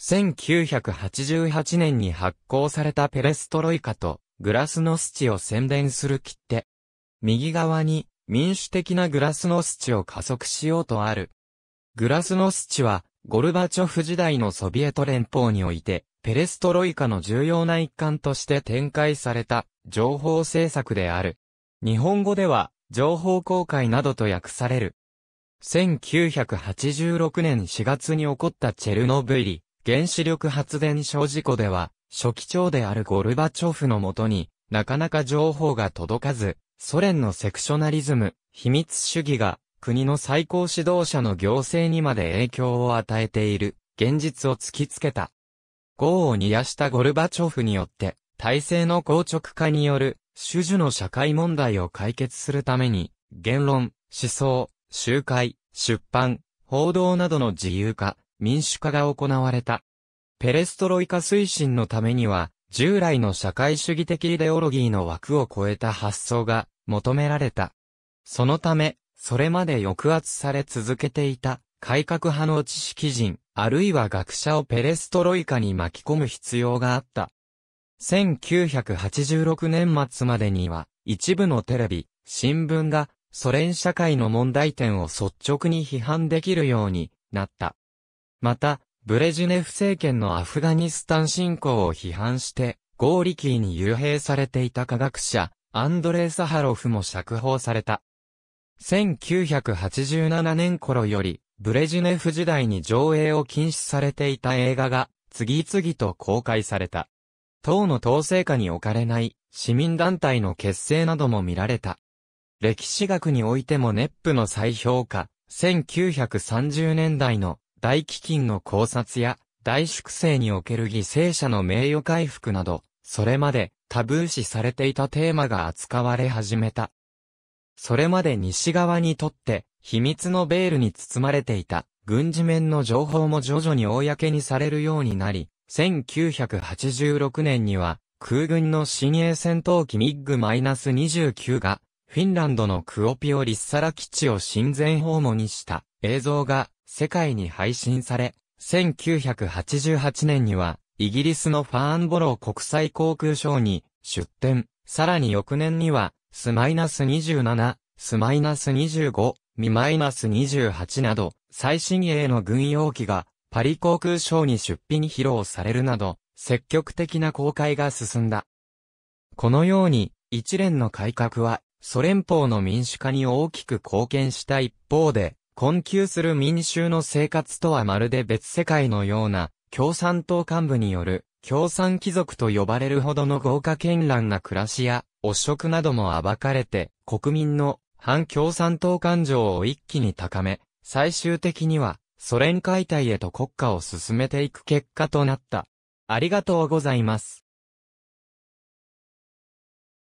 1988年に発行されたペレストロイカとグラスノスチを宣伝する切手。右側に民主的なグラスノスチを加速しようとある。グラスノスチはゴルバチョフ時代のソビエト連邦においてペレストロイカの重要な一環として展開された情報政策である。日本語では情報公開などと訳される。1986年4月に起こったチェルノブイリ原子力発電所事故では、初期長であるゴルバチョフのもとに、なかなか情報が届かず、ソ連のセクショナリズム、秘密主義が、国の最高指導者の行政にまで影響を与えている、現実を突きつけた。業を煮やしたゴルバチョフによって、体制の硬直化による、種々の社会問題を解決するために、言論、思想、集会、出版、報道などの自由化、民主化が行われた。ペレストロイカ推進のためには、従来の社会主義的イデオロギーの枠を超えた発想が求められた。そのため、それまで抑圧され続けていた改革派の知識人、あるいは学者をペレストロイカに巻き込む必要があった。1986年末までには、一部のテレビ、新聞が、ソ連社会の問題点を率直に批判できるようになった。また、ブレジネフ政権のアフガニスタン侵攻を批判して、ゴーリキーに幽閉されていた科学者、アンドレイ・サハロフも釈放された。1987年頃より、ブレジネフ時代に上映を禁止されていた映画が、次々と公開された。党の統制下に置かれない市民団体の結成なども見られた。歴史学においてもネップの再評価、1930年代の大飢饉の考察や、大粛清における犠牲者の名誉回復など、それまでタブー視されていたテーマが扱われ始めた。それまで西側にとって秘密のベールに包まれていた軍事面の情報も徐々に公にされるようになり、1986年には空軍の新鋭戦闘機ミッグ -29 がフィンランドのクオピオ・リッサラ基地を親善訪問にした映像が世界に配信され、1988年には、イギリスのファーンボロー国際航空ショーに出展。さらに翌年には、スマイナス27、スマイナス25、ミマイナス28など、最新鋭の軍用機がパリ航空ショーに出品披露されるなど、積極的な公開が進んだ。このように、一連の改革は、ソ連邦の民主化に大きく貢献した一方で、困窮する民衆の生活とはまるで別世界のような、共産党幹部による、共産貴族と呼ばれるほどの豪華絢爛な暮らしや、汚職なども暴かれて、国民の反共産党感情を一気に高め、最終的には、ソ連解体へと国家を進めていく結果となった。ありがとうございます。